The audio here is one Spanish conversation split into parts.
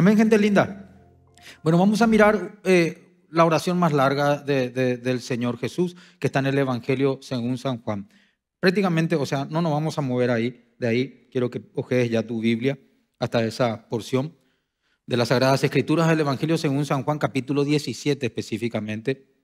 Amén, gente linda. Bueno, vamos a mirar eh, la oración más larga del Señor Jesús que está en el Evangelio según San Juan. Prácticamente, o sea, no nos vamos a mover ahí, de ahí quiero que ojees ya tu Biblia hasta esa porción de las Sagradas Escrituras del Evangelio según San Juan capítulo 17 específicamente.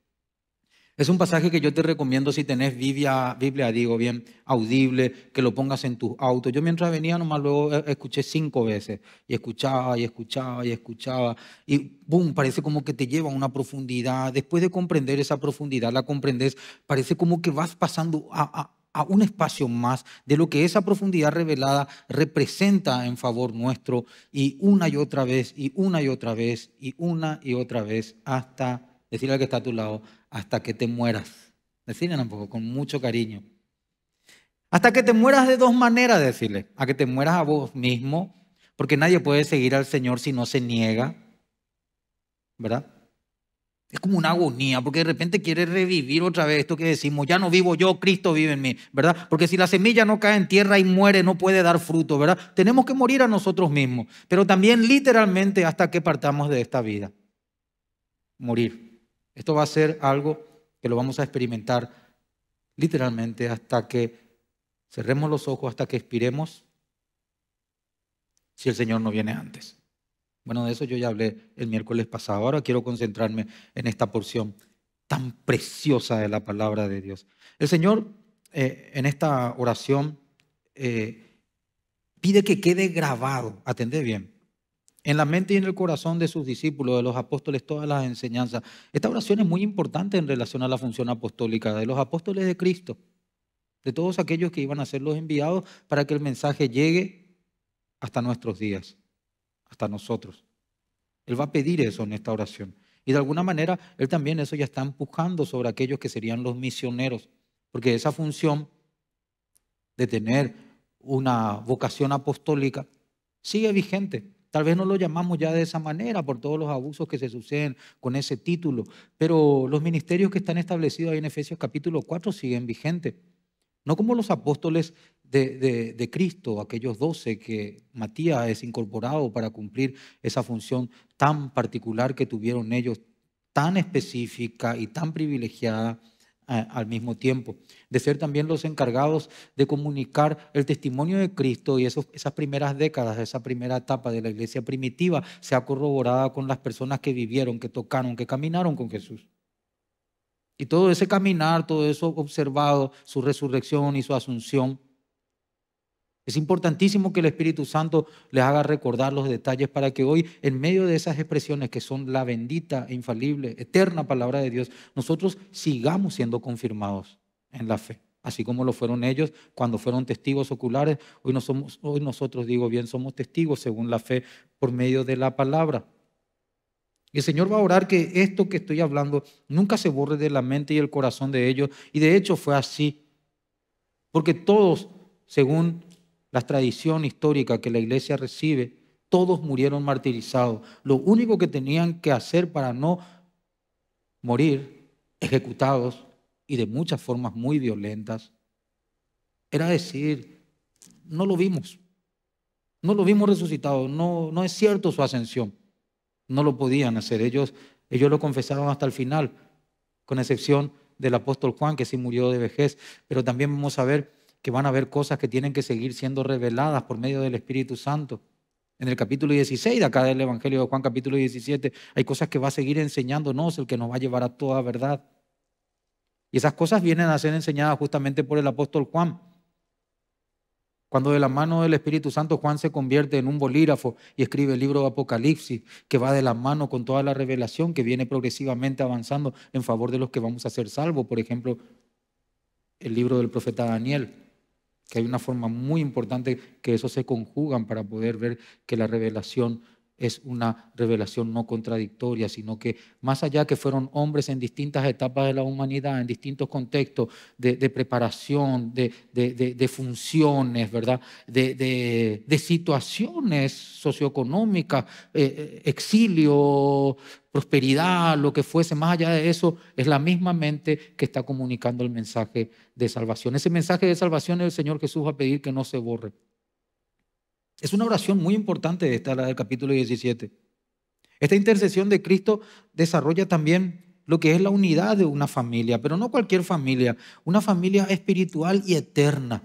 Es un pasaje que yo te recomiendo si tenés Biblia, Biblia digo bien, audible, que lo pongas en tus autos. Yo mientras venía nomás luego eh, escuché cinco veces y escuchaba y escuchaba y escuchaba y boom, parece como que te lleva a una profundidad. Después de comprender esa profundidad, la comprendes, parece como que vas pasando a, a a un espacio más de lo que esa profundidad revelada representa en favor nuestro y una y otra vez y una y otra vez y una y otra vez hasta decirle al que está a tu lado, hasta que te mueras. Decirle un poco, con mucho cariño. Hasta que te mueras de dos maneras, decirle. A que te mueras a vos mismo, porque nadie puede seguir al Señor si no se niega. ¿Verdad? Es como una agonía, porque de repente quiere revivir otra vez esto que decimos, ya no vivo yo, Cristo vive en mí, ¿verdad? Porque si la semilla no cae en tierra y muere, no puede dar fruto, ¿verdad? Tenemos que morir a nosotros mismos, pero también literalmente hasta que partamos de esta vida. Morir. Esto va a ser algo que lo vamos a experimentar literalmente hasta que cerremos los ojos, hasta que expiremos, si el Señor no viene antes. Bueno, de eso yo ya hablé el miércoles pasado. Ahora quiero concentrarme en esta porción tan preciosa de la palabra de Dios. El Señor eh, en esta oración eh, pide que quede grabado, atendé bien, en la mente y en el corazón de sus discípulos, de los apóstoles, todas las enseñanzas. Esta oración es muy importante en relación a la función apostólica de los apóstoles de Cristo, de todos aquellos que iban a ser los enviados para que el mensaje llegue hasta nuestros días, hasta nosotros. Él va a pedir eso en esta oración. Y de alguna manera, él también eso ya está empujando sobre aquellos que serían los misioneros, porque esa función de tener una vocación apostólica sigue vigente Tal vez no lo llamamos ya de esa manera por todos los abusos que se suceden con ese título, pero los ministerios que están establecidos en Efesios capítulo 4 siguen vigentes. No como los apóstoles de, Cristo, aquellos doce que Matías es incorporado para cumplir esa función tan particular que tuvieron ellos, tan específica y tan privilegiada al mismo tiempo, de ser también los encargados de comunicar el testimonio de Cristo y esas primeras décadas, esa primera etapa de la iglesia primitiva se ha corroborada con las personas que vivieron, que tocaron, que caminaron con Jesús. Y todo ese caminar, todo eso observado, su resurrección y su asunción, es importantísimo que el Espíritu Santo les haga recordar los detalles para que hoy, en medio de esas expresiones que son la bendita infalible, eterna palabra de Dios, nosotros sigamos siendo confirmados en la fe, así como lo fueron ellos cuando fueron testigos oculares. Hoy, hoy nosotros, digo bien, somos testigos según la fe por medio de la palabra. Y el Señor va a orar que esto que estoy hablando nunca se borre de la mente y el corazón de ellos. Y de hecho fue así. Porque todos, según la tradición histórica que la iglesia recibe, todos murieron martirizados. Lo único que tenían que hacer para no morir ejecutados y de muchas formas muy violentas era decir, no lo vimos, no lo vimos resucitado, no, no es cierto su ascensión. No lo podían hacer, ellos, ellos lo confesaron hasta el final, con excepción del apóstol Juan, que sí murió de vejez, pero también vamos a ver que van a haber cosas que tienen que seguir siendo reveladas por medio del Espíritu Santo. En el capítulo 16 de acá del Evangelio de Juan, capítulo 17, hay cosas que va a seguir enseñándonos, el que nos va a llevar a toda verdad. Y esas cosas vienen a ser enseñadas justamente por el apóstol Juan. Cuando de la mano del Espíritu Santo Juan se convierte en un bolígrafo y escribe el libro de Apocalipsis, que va de la mano con toda la revelación que viene progresivamente avanzando en favor de los que vamos a ser salvos, por ejemplo, el libro del profeta Daniel que hay una forma muy importante que eso se conjugan para poder ver que la revelación es una revelación no contradictoria, sino que más allá que fueron hombres en distintas etapas de la humanidad, en distintos contextos de, preparación, de, de, funciones, ¿verdad? De, situaciones socioeconómicas, eh, eh, exilio, prosperidad, lo que fuese, más allá de eso, es la misma mente que está comunicando el mensaje de salvación. Ese mensaje de salvación es el Señor Jesús va a pedir que no se borre. Es una oración muy importante esta, la del capítulo 17. Esta intercesión de Cristo desarrolla también lo que es la unidad de una familia, pero no cualquier familia, una familia espiritual y eterna.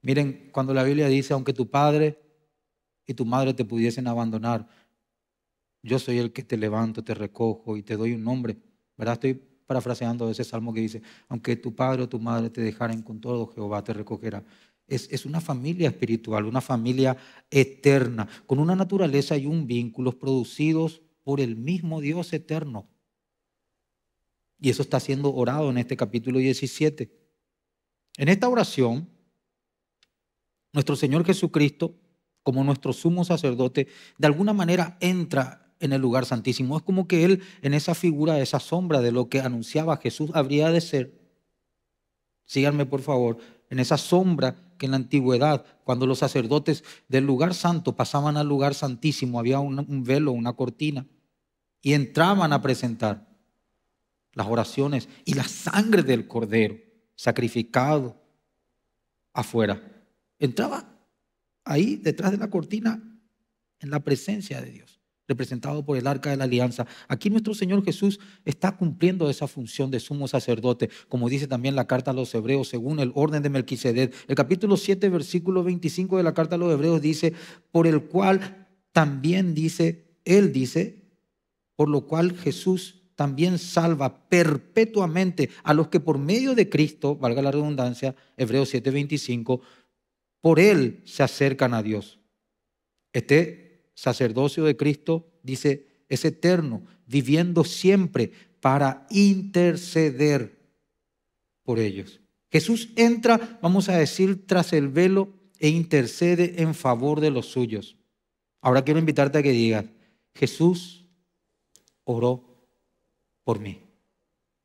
Miren, cuando la Biblia dice, aunque tu padre y tu madre te pudiesen abandonar. Yo soy el que te levanto, te recojo y te doy un nombre. ¿Verdad? Estoy parafraseando ese salmo que dice, aunque tu padre o tu madre te dejaran con todo, Jehová te recogerá. Es, es, una familia espiritual, una familia eterna, con una naturaleza y un vínculo producidos por el mismo Dios eterno. Y eso está siendo orado en este capítulo 17. En esta oración, nuestro Señor Jesucristo como nuestro sumo sacerdote, de alguna manera entra en el lugar santísimo. Es como que él, en esa figura, esa sombra de lo que anunciaba Jesús habría de ser, síganme por favor, en esa sombra que en la antigüedad, cuando los sacerdotes del lugar santo pasaban al lugar santísimo, había un, velo, una cortina, y entraban a presentar las oraciones y la sangre del cordero sacrificado afuera. Entraba ahí detrás de la cortina, en la presencia de Dios, representado por el arca de la alianza. Aquí nuestro Señor Jesús está cumpliendo esa función de sumo sacerdote, como dice también la carta a los hebreos, según el orden de Melquisedec. El capítulo 7, versículo 25 de la carta a los hebreos dice, por el cual también dice, Él dice, por lo cual Jesús también salva perpetuamente a los que por medio de Cristo, valga la redundancia, Hebreos 25, por él se acercan a Dios. Este sacerdocio de Cristo, dice, es eterno, viviendo siempre para interceder por ellos. Jesús entra, vamos a decir, tras el velo e intercede en favor de los suyos. Ahora quiero invitarte a que digas, Jesús oró por mí.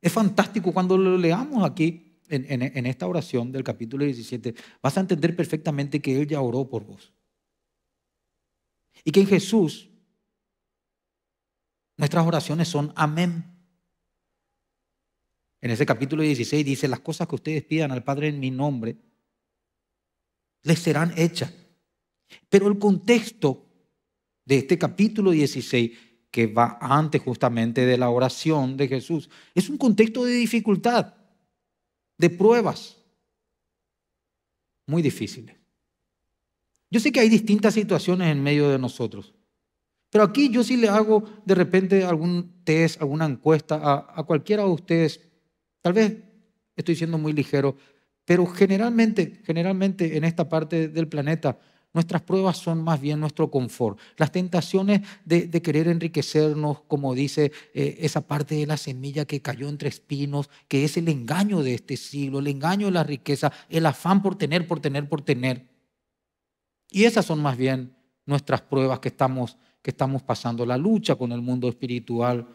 Es fantástico cuando lo leamos aquí en, esta oración del capítulo 17, vas a entender perfectamente que Él ya oró por vos. Y que en Jesús nuestras oraciones son amén. En ese capítulo 16 dice, las cosas que ustedes pidan al Padre en mi nombre, les serán hechas. Pero el contexto de este capítulo 16, que va antes justamente de la oración de Jesús, es un contexto de dificultad de pruebas muy difíciles. Yo sé que hay distintas situaciones en medio de nosotros, pero aquí yo sí le hago de repente algún test, alguna encuesta a, a cualquiera de ustedes. Tal vez estoy siendo muy ligero, pero generalmente, generalmente en esta parte del planeta, Nuestras pruebas son más bien nuestro confort. Las tentaciones de, querer enriquecernos, como dice eh, esa parte de la semilla que cayó entre espinos, que es el engaño de este siglo, el engaño de la riqueza, el afán por tener, por tener, por tener. Y esas son más bien nuestras pruebas que estamos, que estamos pasando, la lucha con el mundo espiritual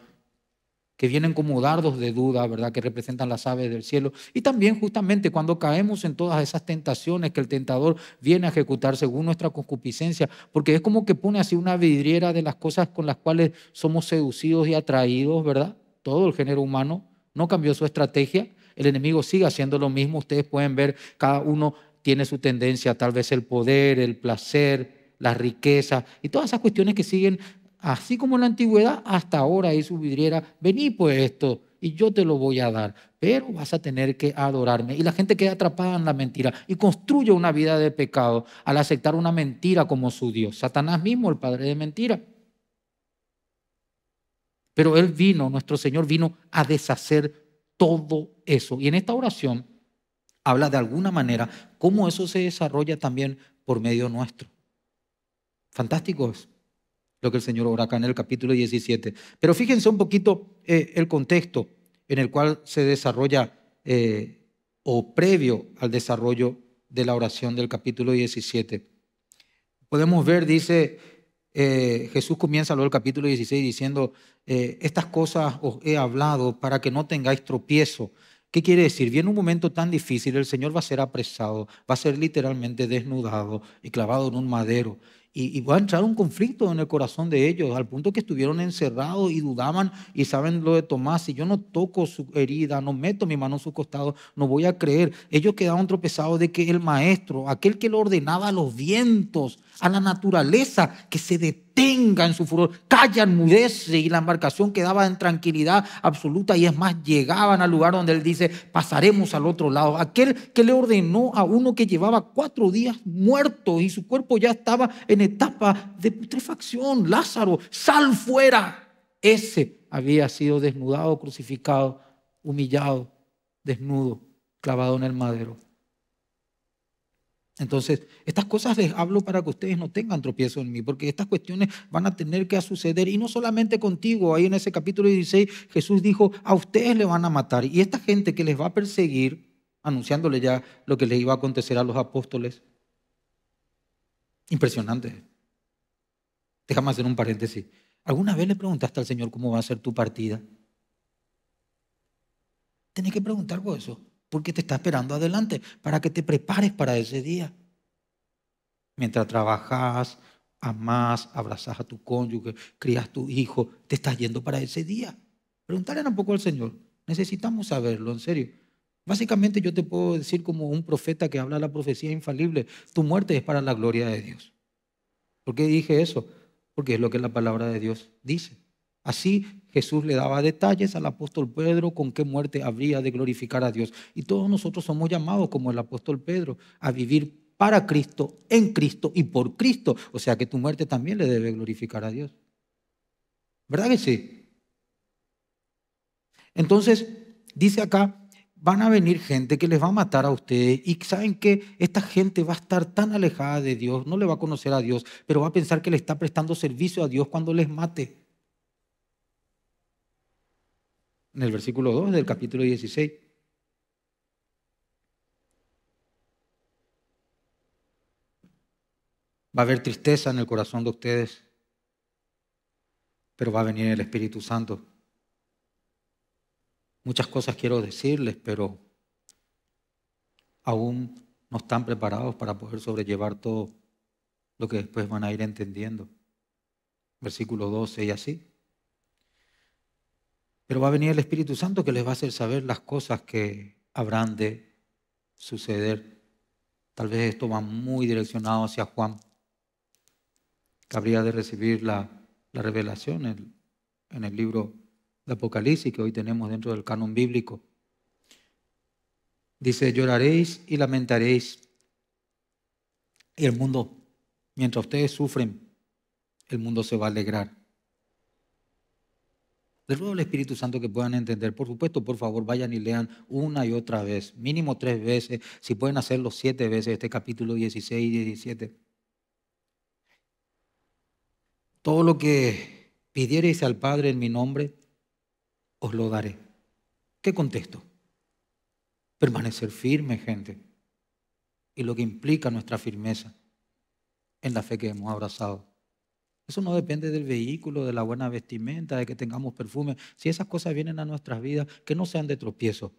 que vienen como dardos de duda, ¿verdad? Que representan las aves del cielo. Y también justamente cuando caemos en todas esas tentaciones que el tentador viene a ejecutar según nuestra concupiscencia, porque es como que pone así una vidriera de las cosas con las cuales somos seducidos y atraídos, ¿verdad? Todo el género humano no cambió su estrategia. El enemigo sigue haciendo lo mismo. Ustedes pueden ver, cada uno tiene su tendencia, tal vez el poder, el placer, la riqueza y todas esas cuestiones que siguen así como en la antigüedad, hasta ahora es su vidriera, vení pues esto y yo te lo voy a dar, pero vas a tener que adorarme. Y la gente queda atrapada en la mentira y construye una vida de pecado al aceptar una mentira como su Dios. Satanás mismo, el padre de mentira. Pero Él vino, nuestro Señor vino a deshacer todo eso. Y en esta oración habla de alguna manera cómo eso se desarrolla también por medio nuestro. Fantástico eso lo que el Señor ora acá en el capítulo 17. Pero fíjense un poquito eh, el contexto en el cual se desarrolla eh, o previo al desarrollo de la oración del capítulo 17. Podemos ver, dice, eh, Jesús comienza luego el capítulo 16 diciendo, estas cosas os he hablado para que no tengáis tropiezo. ¿Qué quiere decir? Viene un momento tan difícil, el Señor va a ser apresado, va a ser literalmente desnudado y clavado en un madero. Y, va a entrar un conflicto en el corazón de ellos, al punto que estuvieron encerrados y dudaban y saben lo de Tomás, si yo no toco su herida, no meto mi mano en su costado, no voy a creer. Ellos quedaron tropezados de que el maestro, aquel que lo ordenaba a los vientos, a la naturaleza, que se detuvo Tenga en su furor. Calla, enmudece. Y la embarcación quedaba en tranquilidad absoluta y es más, llegaban al lugar donde él dice, pasaremos al otro lado. Aquel que le ordenó a uno que llevaba cuatro días muerto y su cuerpo ya estaba en etapa de putrefacción. Lázaro, sal fuera. Ese había sido desnudado, crucificado, humillado, desnudo, clavado en el madero. Entonces, estas cosas les hablo para que ustedes no tengan tropiezo en mí, porque estas cuestiones van a tener que suceder y no solamente contigo. Ahí en ese capítulo 16 Jesús dijo, a ustedes le van a matar y esta gente que les va a perseguir, anunciándole ya lo que les iba a acontecer a los apóstoles. Impresionante. Déjame hacer un paréntesis. ¿Alguna vez le preguntaste al Señor cómo va a ser tu partida? Tenés que preguntar por eso porque te está esperando adelante, para que te prepares para ese día. Mientras trabajas, amas, abrazas a tu cónyuge, crías tu hijo, te estás yendo para ese día. Preguntarle un poco al Señor. Necesitamos saberlo, en serio. Básicamente yo te puedo decir como un profeta que habla la profecía infalible, tu muerte es para la gloria de Dios. ¿Por qué dije eso? Porque es lo que la palabra de Dios dice. Así Jesús le daba detalles al apóstol Pedro con qué muerte habría de glorificar a Dios. Y todos nosotros somos llamados, como el apóstol Pedro, a vivir para Cristo, en Cristo y por Cristo. O sea que tu muerte también le debe glorificar a Dios. ¿Verdad que sí? Entonces, dice acá, van a venir gente que les va a matar a ustedes y saben que esta gente va a estar tan alejada de Dios, no le va a conocer a Dios, pero va a pensar que le está prestando servicio a Dios cuando les mate en el versículo 2 del capítulo 16. Va a haber tristeza en el corazón de ustedes, pero va a venir el Espíritu Santo. Muchas cosas quiero decirles, pero aún no están preparados para poder sobrellevar todo lo que después van a ir entendiendo. Versículo 12 y así. Pero va a venir el Espíritu Santo que les va a hacer saber las cosas que habrán de suceder. Tal vez esto va muy direccionado hacia Juan, que habría de recibir la, revelación en, en el libro de Apocalipsis que hoy tenemos dentro del canon bíblico. Dice, lloraréis y lamentaréis. Y el mundo, mientras ustedes sufren, el mundo se va a alegrar. Les ruego al Espíritu Santo que puedan entender. Por supuesto, por favor, vayan y lean una y otra vez, mínimo tres veces, si pueden hacerlo siete veces, este capítulo 16 y 17. Todo lo que pidiereis al Padre en mi nombre, os lo daré. ¿Qué contesto? Permanecer firme, gente. Y lo que implica nuestra firmeza en la fe que hemos abrazado eso no depende del vehículo, de la buena vestimenta, de que tengamos perfume. Si esas cosas vienen a nuestras vidas, que no sean de tropiezo,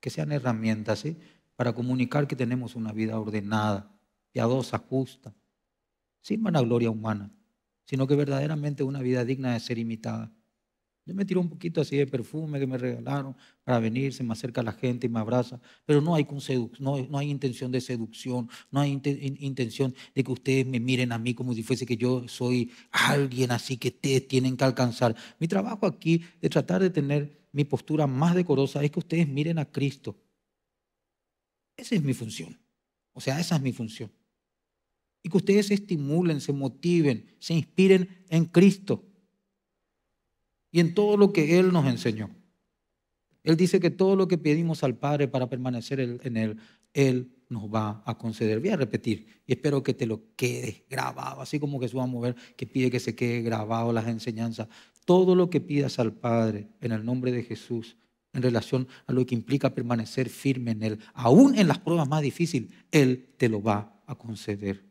que sean herramientas, ¿sí? Para comunicar que tenemos una vida ordenada, piadosa, justa, sin vanagloria humana, sino que verdaderamente una vida digna de ser imitada. Yo me tiro un poquito así de perfume que me regalaron para venir, se me acerca la gente y me abraza, pero no hay, no, hay intención de seducción, no hay intención de que ustedes me miren a mí como si fuese que yo soy alguien así que ustedes tienen que alcanzar. Mi trabajo aquí de tratar de tener mi postura más decorosa, es que ustedes miren a Cristo. Esa es mi función. O sea, esa es mi función. Y que ustedes se estimulen, se motiven, se inspiren en Cristo y en todo lo que Él nos enseñó. Él dice que todo lo que pedimos al Padre para permanecer en Él, Él nos va a conceder. Voy a repetir y espero que te lo quede grabado, así como Jesús va a mover, que pide que se quede grabado las enseñanzas. Todo lo que pidas al Padre en el nombre de Jesús, en relación a lo que implica permanecer firme en Él, aún en las pruebas más difíciles, Él te lo va a conceder.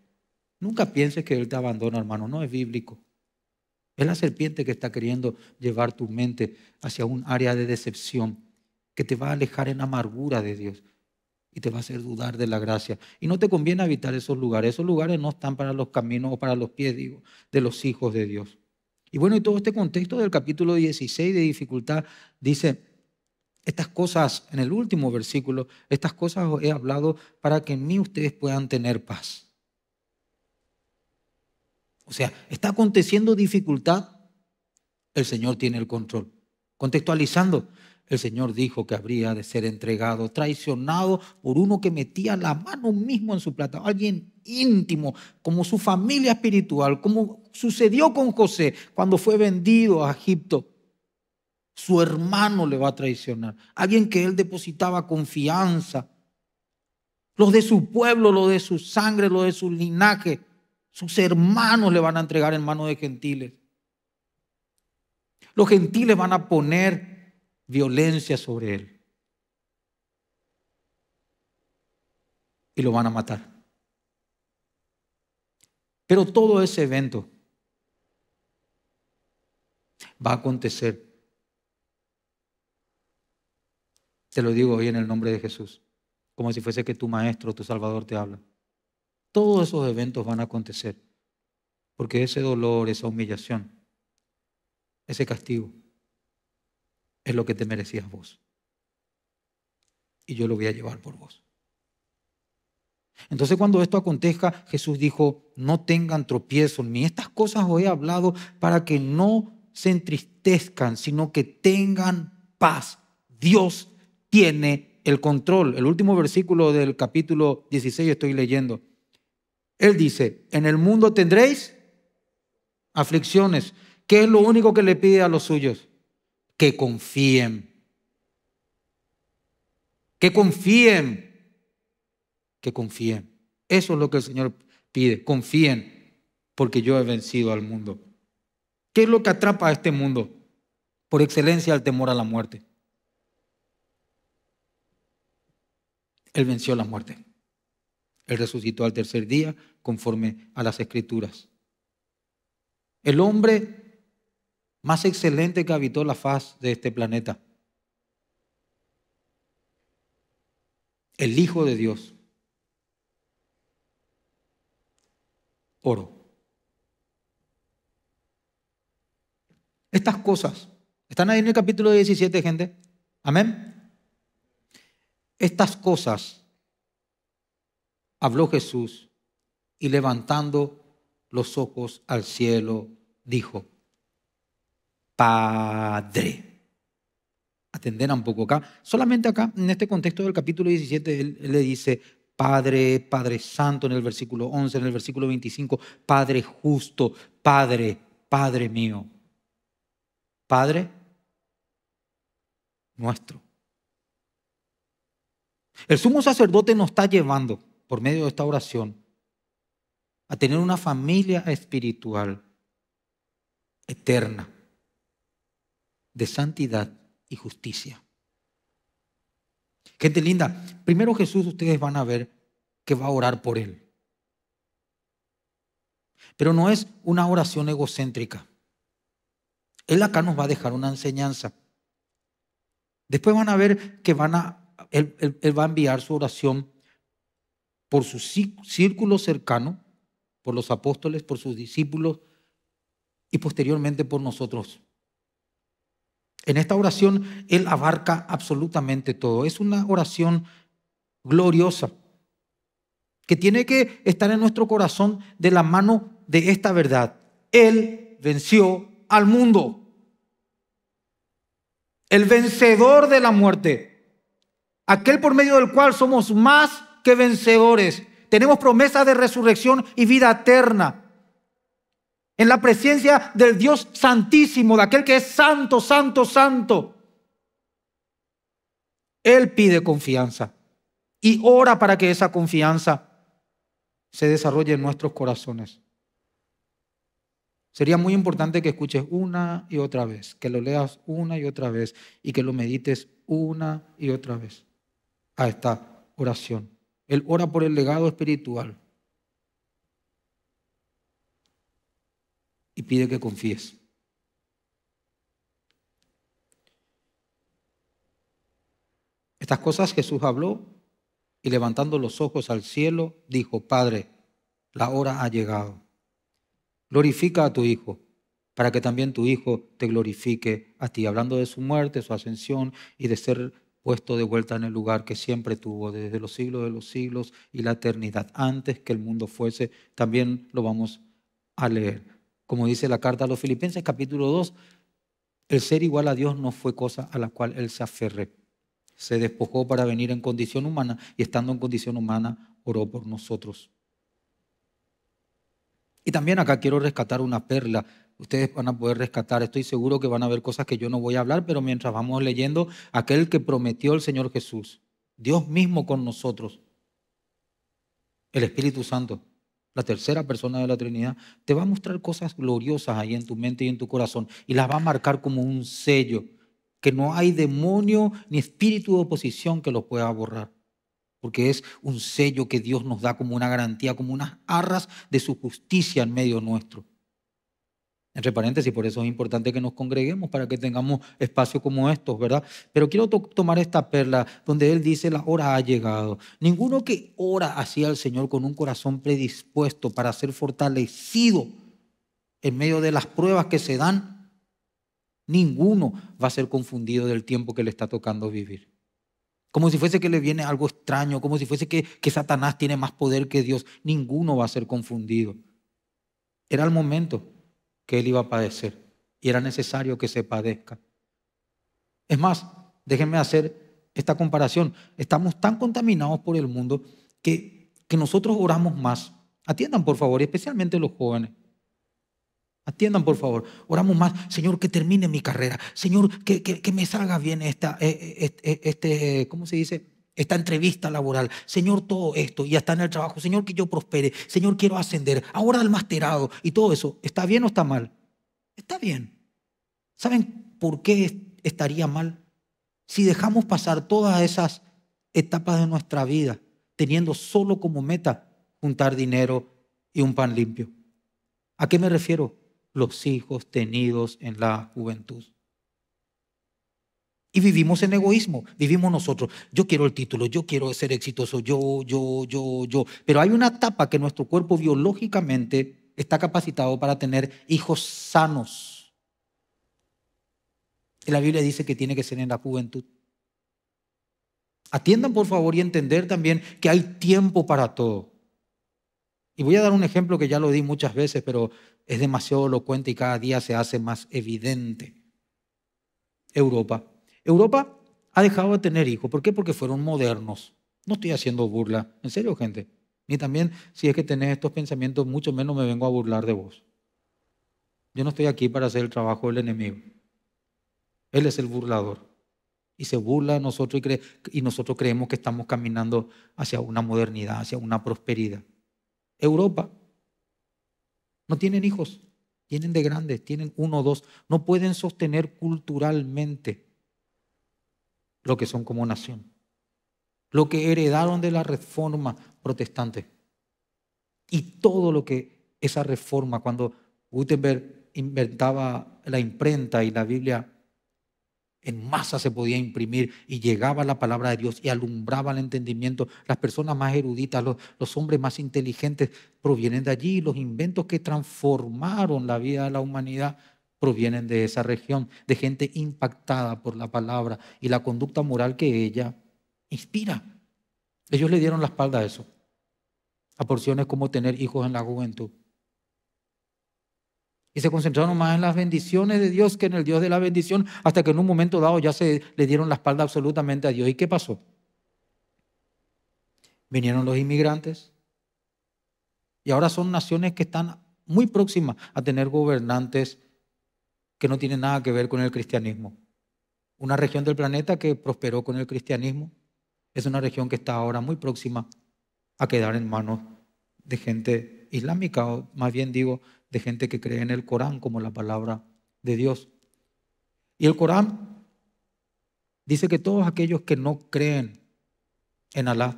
Nunca pienses que Él te abandona, hermano, no es bíblico. Es la serpiente que está queriendo llevar tu mente hacia un área de decepción que te va a alejar en amargura de Dios y te va a hacer dudar de la gracia. Y no te conviene habitar esos lugares. Esos lugares no están para los caminos o para los pies, digo, de los hijos de Dios. Y bueno, y todo este contexto del capítulo 16 de dificultad dice, estas cosas, en el último versículo, estas cosas he hablado para que en mí ustedes puedan tener paz. O sea, está aconteciendo dificultad, el Señor tiene el control. Contextualizando, el Señor dijo que habría de ser entregado, traicionado por uno que metía la mano mismo en su plata, alguien íntimo, como su familia espiritual, como sucedió con José cuando fue vendido a Egipto. Su hermano le va a traicionar, alguien que él depositaba confianza, los de su pueblo, los de su sangre, los de su linaje. Sus hermanos le van a entregar en manos de gentiles. Los gentiles van a poner violencia sobre él. Y lo van a matar. Pero todo ese evento va a acontecer. Te lo digo hoy en el nombre de Jesús, como si fuese que tu maestro, tu Salvador te habla. Todos esos eventos van a acontecer. Porque ese dolor, esa humillación, ese castigo, es lo que te merecías vos. Y yo lo voy a llevar por vos. Entonces cuando esto acontezca, Jesús dijo, no tengan tropiezos ni estas cosas os he hablado para que no se entristezcan, sino que tengan paz. Dios tiene el control. El último versículo del capítulo 16 estoy leyendo. Él dice, en el mundo tendréis aflicciones. ¿Qué es lo único que le pide a los suyos? Que confíen. Que confíen. Que confíen. Eso es lo que el Señor pide. Confíen, porque yo he vencido al mundo. ¿Qué es lo que atrapa a este mundo? Por excelencia, el temor a la muerte. Él venció la muerte. Él resucitó al tercer día conforme a las escrituras. El hombre más excelente que habitó la faz de este planeta. El Hijo de Dios. Oro. Estas cosas están ahí en el capítulo 17, gente. Amén. Estas cosas habló Jesús y levantando los ojos al cielo, dijo, Padre. Atender un poco acá. Solamente acá, en este contexto del capítulo 17, él, le dice, Padre, Padre Santo en el versículo 11, en el versículo 25, Padre justo, Padre, Padre mío. Padre nuestro. El sumo sacerdote nos está llevando por medio de esta oración, a tener una familia espiritual eterna, de santidad y justicia. Gente linda, primero Jesús ustedes van a ver que va a orar por él. Pero no es una oración egocéntrica. Él acá nos va a dejar una enseñanza. Después van a ver que van a, él, va a enviar su oración por su círculo cercano, por los apóstoles, por sus discípulos y posteriormente por nosotros. En esta oración Él abarca absolutamente todo. Es una oración gloriosa que tiene que estar en nuestro corazón de la mano de esta verdad. Él venció al mundo. El vencedor de la muerte. Aquel por medio del cual somos más que vencedores. Tenemos promesa de resurrección y vida eterna. En la presencia del Dios Santísimo, de aquel que es santo, santo, santo. Él pide confianza y ora para que esa confianza se desarrolle en nuestros corazones. Sería muy importante que escuches una y otra vez, que lo leas una y otra vez y que lo medites una y otra vez a esta oración. Él ora por el legado espiritual y pide que confíes. Estas cosas Jesús habló y levantando los ojos al cielo dijo, Padre, la hora ha llegado. Glorifica a tu Hijo para que también tu Hijo te glorifique a ti, hablando de su muerte, su ascensión y de ser puesto de vuelta en el lugar que siempre tuvo desde los siglos de los siglos y la eternidad, antes que el mundo fuese, también lo vamos a leer. Como dice la carta a los filipenses capítulo 2, el ser igual a Dios no fue cosa a la cual él se aferré. Se despojó para venir en condición humana y estando en condición humana oró por nosotros. Y también acá quiero rescatar una perla Ustedes van a poder rescatar. Estoy seguro que van a ver cosas que yo no voy a hablar, pero mientras vamos leyendo, aquel que prometió el Señor Jesús, Dios mismo con nosotros, el Espíritu Santo, la tercera persona de la Trinidad, te va a mostrar cosas gloriosas ahí en tu mente y en tu corazón y las va a marcar como un sello, que no hay demonio ni espíritu de oposición que lo pueda borrar porque es un sello que Dios nos da como una garantía, como unas arras de su justicia en medio nuestro. Entre paréntesis, por eso es importante que nos congreguemos para que tengamos espacios como estos, ¿verdad? Pero quiero tomar esta perla donde él dice, la hora ha llegado. Ninguno que ora hacia el Señor con un corazón predispuesto para ser fortalecido en medio de las pruebas que se dan, ninguno va a ser confundido del tiempo que le está tocando vivir. Como si fuese que le viene algo extraño, como si fuese que, que Satanás tiene más poder que Dios. Ninguno va a ser confundido. Era el momento que él iba a padecer. Y era necesario que se padezca. Es más, déjenme hacer esta comparación. Estamos tan contaminados por el mundo que, que nosotros oramos más. Atiendan, por favor, especialmente los jóvenes. Atiendan, por favor. Oramos más, Señor, que termine mi carrera. Señor, que, que, me salga bien esta, eh, eh, este, eh, este ¿cómo se dice? esta entrevista laboral. Señor, todo esto, y hasta en el trabajo. Señor, que yo prospere. Señor, quiero ascender. Ahora al masterado y todo eso. ¿Está bien o está mal? Está bien. ¿Saben por qué estaría mal? Si dejamos pasar todas esas etapas de nuestra vida teniendo solo como meta juntar dinero y un pan limpio. ¿A qué me refiero? Los hijos tenidos en la juventud. Y vivimos en egoísmo, vivimos nosotros. Yo quiero el título, yo quiero ser exitoso, yo, yo, yo, yo. Pero hay una etapa que nuestro cuerpo biológicamente está capacitado para tener hijos sanos. Y la Biblia dice que tiene que ser en la juventud. Atiendan por favor y entender también que hay tiempo para todo. Y voy a dar un ejemplo que ya lo di muchas veces, pero es demasiado elocuente y cada día se hace más evidente. Europa. Europa ha dejado de tener hijos. ¿Por qué? Porque fueron modernos. No estoy haciendo burla. En serio, gente. Ni también si es que tenés estos pensamientos, mucho menos me vengo a burlar de vos. Yo no estoy aquí para hacer el trabajo del enemigo. Él es el burlador. Y se burla de nosotros y, y nosotros creemos que estamos caminando hacia una modernidad, hacia una prosperidad. Europa no tienen hijos, tienen de grandes, tienen uno o dos. No pueden sostener culturalmente lo que son como nación, lo que heredaron de la reforma protestante y todo lo que esa reforma, cuando Gutenberg inventaba la imprenta y la Biblia en masa se podía imprimir y llegaba la palabra de Dios y alumbraba el entendimiento. Las personas más eruditas, los, los, hombres más inteligentes provienen de allí. Los inventos que transformaron la vida de la humanidad provienen de esa región, de gente impactada por la palabra y la conducta moral que ella inspira. Ellos le dieron la espalda a eso, a porciones como tener hijos en la juventud. Y se concentraron más en las bendiciones de Dios que en el Dios de la bendición, hasta que en un momento dado ya se le dieron la espalda absolutamente a Dios. ¿Y qué pasó? Vinieron los inmigrantes y ahora son naciones que están muy próximas a tener gobernantes que no tiene nada que ver con el cristianismo. Una región del planeta que prosperó con el cristianismo es una región que está ahora muy próxima a quedar en manos de gente islámica, o más bien digo, de gente que cree en el Corán como la palabra de Dios. Y el Corán dice que todos aquellos que no creen en Alá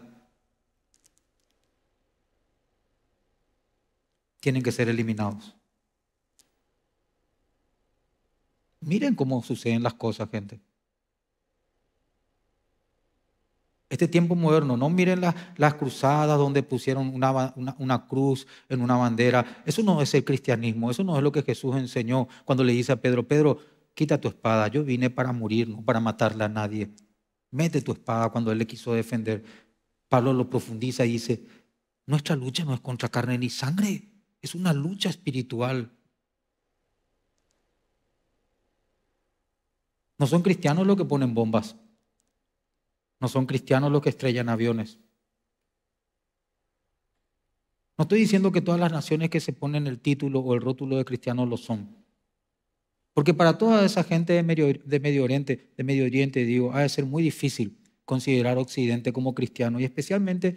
tienen que ser eliminados. Miren cómo suceden las cosas, gente. Este tiempo moderno, no miren las, cruzadas donde pusieron una, una, cruz en una bandera. Eso no es el cristianismo, eso no es lo que Jesús enseñó cuando le dice a Pedro, Pedro, quita tu espada, yo vine para morir, no para matarle a nadie. Mete tu espada cuando él le quiso defender. Pablo lo profundiza y dice, nuestra lucha no es contra carne ni sangre, es una lucha espiritual. No son cristianos los que ponen bombas. No son cristianos los que estrellan aviones. No estoy diciendo que todas las naciones que se ponen el título o el rótulo de cristianos lo son. Porque para toda esa gente de Medio, Oriente, de Medio Oriente, digo, ha de ser muy difícil considerar Occidente como cristiano y especialmente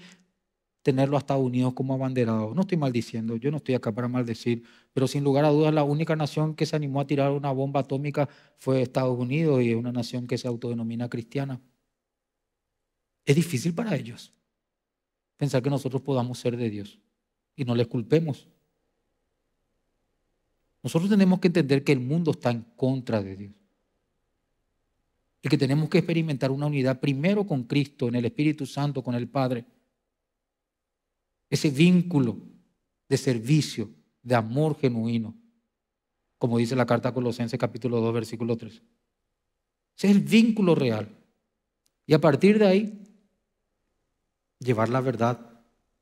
tenerlo a Estados Unidos como abanderado. No estoy maldiciendo, yo no estoy acá para maldecir, pero sin lugar a dudas la única nación que se animó a tirar una bomba atómica fue Estados Unidos y una nación que se autodenomina cristiana. Es difícil para ellos pensar que nosotros podamos ser de Dios y no les culpemos. Nosotros tenemos que entender que el mundo está en contra de Dios y que tenemos que experimentar una unidad primero con Cristo, en el Espíritu Santo, con el Padre. Ese vínculo de servicio, de amor genuino, como dice la carta a Colosenses capítulo 2, versículo 3. Ese es el vínculo real. Y a partir de ahí, llevar la verdad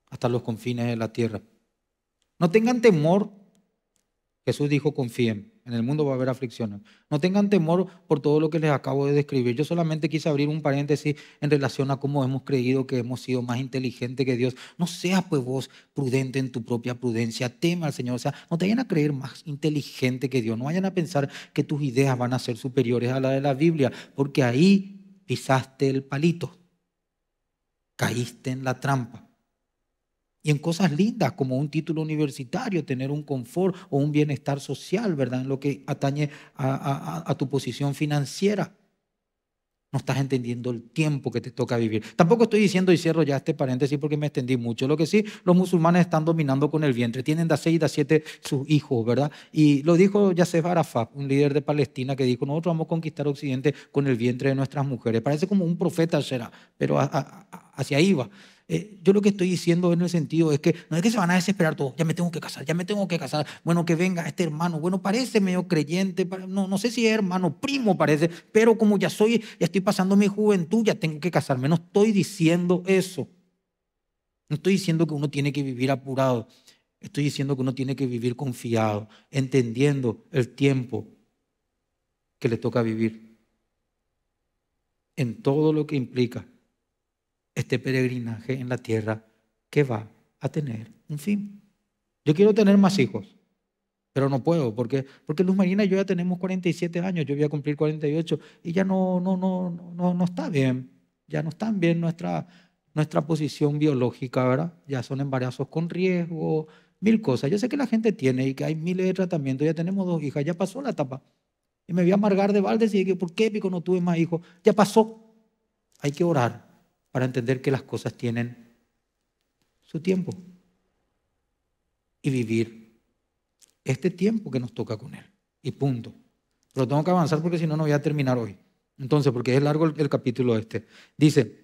hasta los confines de la tierra. No tengan temor Jesús dijo, confíen, en el mundo va a haber aflicciones. No tengan temor por todo lo que les acabo de describir. Yo solamente quise abrir un paréntesis en relación a cómo hemos creído que hemos sido más inteligentes que Dios. No seas pues vos prudente en tu propia prudencia, tema al Señor. O sea, no te vayan a creer más inteligente que Dios. No vayan a pensar que tus ideas van a ser superiores a las de la Biblia, porque ahí pisaste el palito, caíste en la trampa y en cosas lindas como un título universitario, tener un confort o un bienestar social, ¿verdad? En lo que atañe a, tu posición financiera. No estás entendiendo el tiempo que te toca vivir. Tampoco estoy diciendo, y cierro ya este paréntesis porque me extendí mucho, lo que sí, los musulmanes están dominando con el vientre, tienen de seis y a siete sus hijos, ¿verdad? Y lo dijo Yasef Arafat, un líder de Palestina, que dijo, nosotros vamos a conquistar Occidente con el vientre de nuestras mujeres. Parece como un profeta será, pero hacia ahí va. Eh, yo lo que estoy diciendo en el sentido es que no es que se van a desesperar todos, ya me tengo que casar, ya me tengo que casar, bueno, que venga este hermano, bueno, parece medio creyente, no, no sé si es hermano, primo parece, pero como ya soy, ya estoy pasando mi juventud, ya tengo que casarme, no estoy diciendo eso. No estoy diciendo que uno tiene que vivir apurado, estoy diciendo que uno tiene que vivir confiado, entendiendo el tiempo que le toca vivir en todo lo que implica este peregrinaje en la tierra que va a tener un fin. Yo quiero tener más hijos, pero no puedo, porque, porque Luz Marina y yo ya tenemos 47 años, yo voy a cumplir 48 y ya no, no, no, no, no está bien, ya no están bien nuestra, nuestra posición biológica, ¿verdad? Ya son embarazos con riesgo, mil cosas. Yo sé que la gente tiene y que hay miles de tratamientos, ya tenemos dos hijas, ya pasó la etapa. Y me voy a amargar de balde y dije, ¿por qué Pico no tuve más hijos? Ya pasó. Hay que orar, para entender que las cosas tienen su tiempo y vivir este tiempo que nos toca con Él. Y punto. Pero tengo que avanzar porque si no, no voy a terminar hoy. Entonces, porque es largo el, el capítulo este. Dice,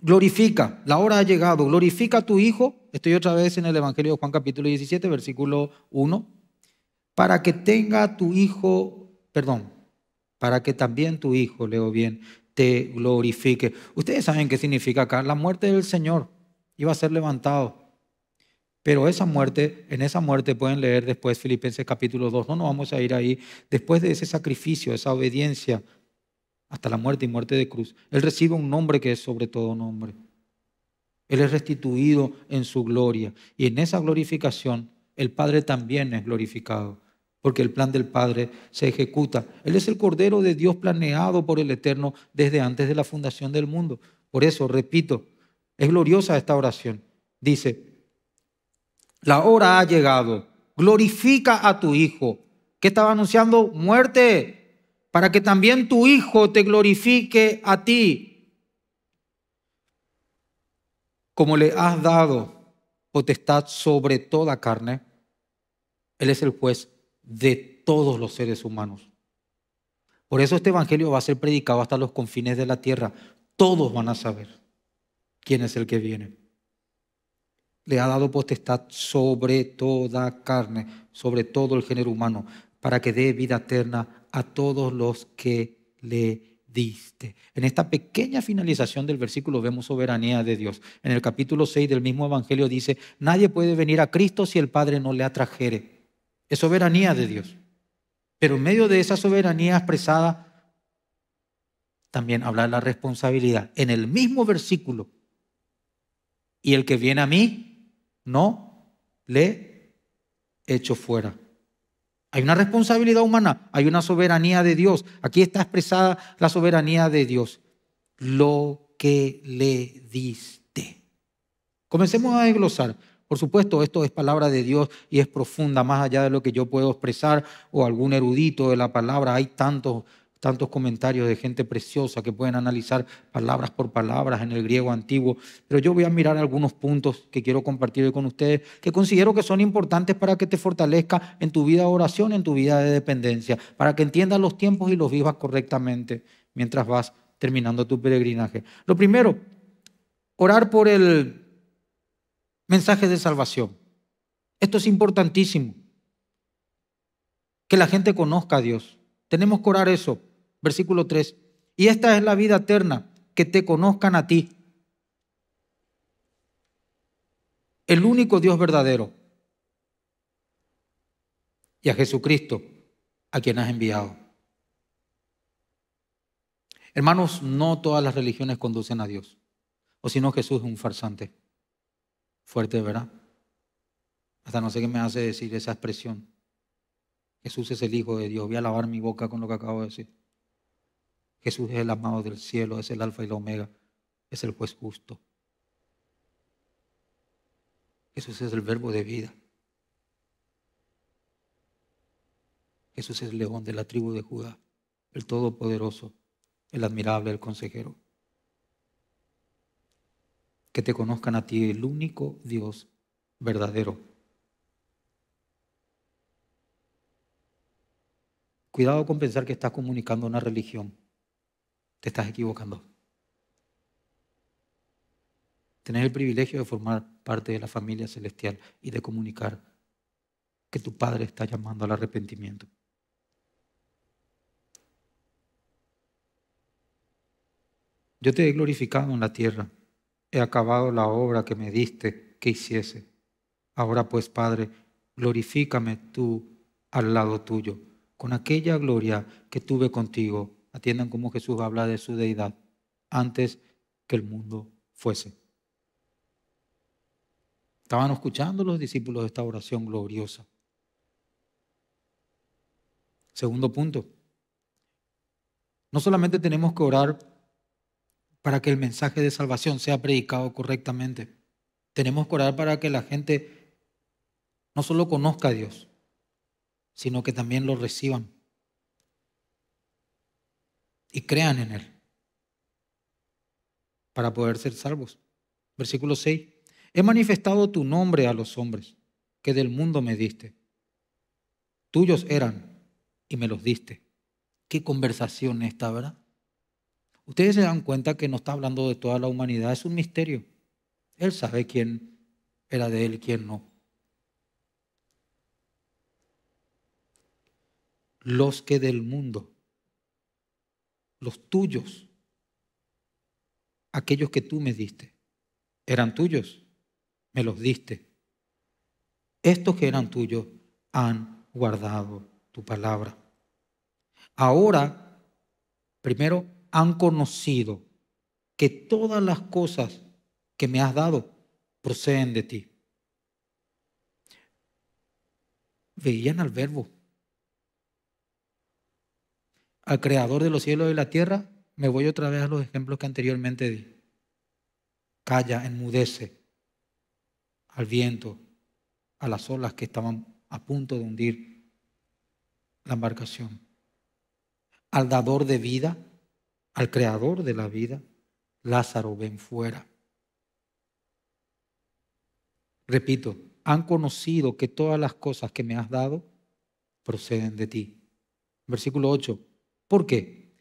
glorifica, la hora ha llegado, glorifica a tu Hijo. Estoy otra vez en el Evangelio de Juan capítulo 17, versículo 1. Para que tenga tu Hijo, perdón, para que también tu Hijo, leo bien, te glorifique. Ustedes saben qué significa acá. La muerte del Señor iba a ser levantado. Pero esa muerte, en esa muerte pueden leer después Filipenses capítulo 2. No nos vamos a ir ahí. Después de ese sacrificio, esa obediencia hasta la muerte y muerte de cruz, Él recibe un nombre que es sobre todo nombre. Él es restituido en su gloria. Y en esa glorificación, el Padre también es glorificado porque el plan del Padre se ejecuta. Él es el Cordero de Dios planeado por el Eterno desde antes de la fundación del mundo. Por eso, repito, es gloriosa esta oración. Dice, la hora ha llegado, glorifica a tu Hijo, que estaba anunciando muerte, para que también tu Hijo te glorifique a ti, como le has dado potestad sobre toda carne. Él es el juez de todos los seres humanos. Por eso este Evangelio va a ser predicado hasta los confines de la tierra. Todos van a saber quién es el que viene. Le ha dado potestad sobre toda carne, sobre todo el género humano, para que dé vida eterna a todos los que le diste. En esta pequeña finalización del versículo vemos soberanía de Dios. En el capítulo 6 del mismo Evangelio dice, nadie puede venir a Cristo si el Padre no le atrajere. Es soberanía de Dios. Pero en medio de esa soberanía expresada, también habla la responsabilidad. En el mismo versículo. Y el que viene a mí, no le echo fuera. Hay una responsabilidad humana, hay una soberanía de Dios. Aquí está expresada la soberanía de Dios. Lo que le diste. Comencemos a desglosar. Por supuesto, esto es palabra de Dios y es profunda, más allá de lo que yo puedo expresar o algún erudito de la palabra. Hay tantos tantos comentarios de gente preciosa que pueden analizar palabras por palabras en el griego antiguo, pero yo voy a mirar algunos puntos que quiero compartir con ustedes, que considero que son importantes para que te fortalezca en tu vida de oración, en tu vida de dependencia, para que entiendas los tiempos y los vivas correctamente mientras vas terminando tu peregrinaje. Lo primero, orar por el mensaje de salvación. Esto es importantísimo. Que la gente conozca a Dios. Tenemos que orar eso. Versículo 3. Y esta es la vida eterna, que te conozcan a ti. El único Dios verdadero. Y a Jesucristo, a quien has enviado. Hermanos, no todas las religiones conducen a Dios. O si no, Jesús es un farsante. Fuerte, ¿verdad? Hasta no sé qué me hace decir esa expresión. Jesús es el Hijo de Dios. Voy a lavar mi boca con lo que acabo de decir. Jesús es el amado del cielo, es el alfa y la omega, es el juez justo. Jesús es el verbo de vida. Jesús es el león de la tribu de Judá, el todopoderoso, el admirable, el consejero que te conozcan a ti, el único Dios verdadero. Cuidado con pensar que estás comunicando una religión. Te estás equivocando. Tenés el privilegio de formar parte de la familia celestial y de comunicar que tu Padre está llamando al arrepentimiento. Yo te he glorificado en la tierra he acabado la obra que me diste que hiciese. Ahora pues, Padre, glorifícame tú al lado tuyo, con aquella gloria que tuve contigo. Atiendan cómo Jesús habla de su deidad antes que el mundo fuese. Estaban escuchando los discípulos esta oración gloriosa. Segundo punto. No solamente tenemos que orar para que el mensaje de salvación sea predicado correctamente. Tenemos que orar para que la gente no solo conozca a Dios, sino que también lo reciban y crean en Él para poder ser salvos. Versículo 6. He manifestado tu nombre a los hombres que del mundo me diste. Tuyos eran y me los diste. Qué conversación esta, ¿verdad? Ustedes se dan cuenta que no está hablando de toda la humanidad, es un misterio. Él sabe quién era de él y quién no. Los que del mundo, los tuyos, aquellos que tú me diste, eran tuyos, me los diste. Estos que eran tuyos han guardado tu palabra. Ahora, primero han conocido que todas las cosas que me has dado proceden de ti. Veían al verbo, al creador de los cielos y la tierra. Me voy otra vez a los ejemplos que anteriormente di. Calla, enmudece al viento, a las olas que estaban a punto de hundir la embarcación, al dador de vida, al creador de la vida, Lázaro, ven fuera. Repito, han conocido que todas las cosas que me has dado proceden de ti. Versículo 8. ¿Por qué?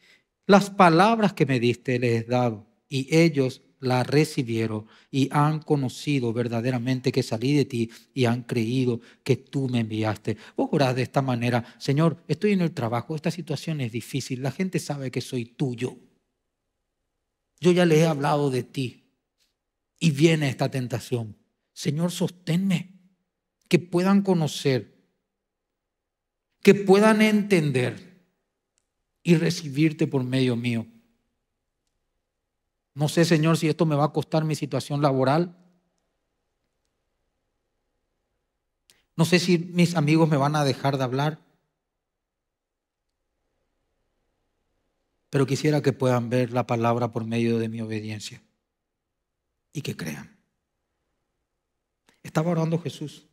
Las palabras que me diste les he dado y ellos la recibieron y han conocido verdaderamente que salí de ti y han creído que tú me enviaste. Vos orás de esta manera, Señor, estoy en el trabajo, esta situación es difícil, la gente sabe que soy tuyo. Yo ya les he hablado de ti y viene esta tentación. Señor, sosténme, que puedan conocer, que puedan entender y recibirte por medio mío. No sé, Señor, si esto me va a costar mi situación laboral. No sé si mis amigos me van a dejar de hablar. Pero quisiera que puedan ver la palabra por medio de mi obediencia y que crean. Estaba orando Jesús.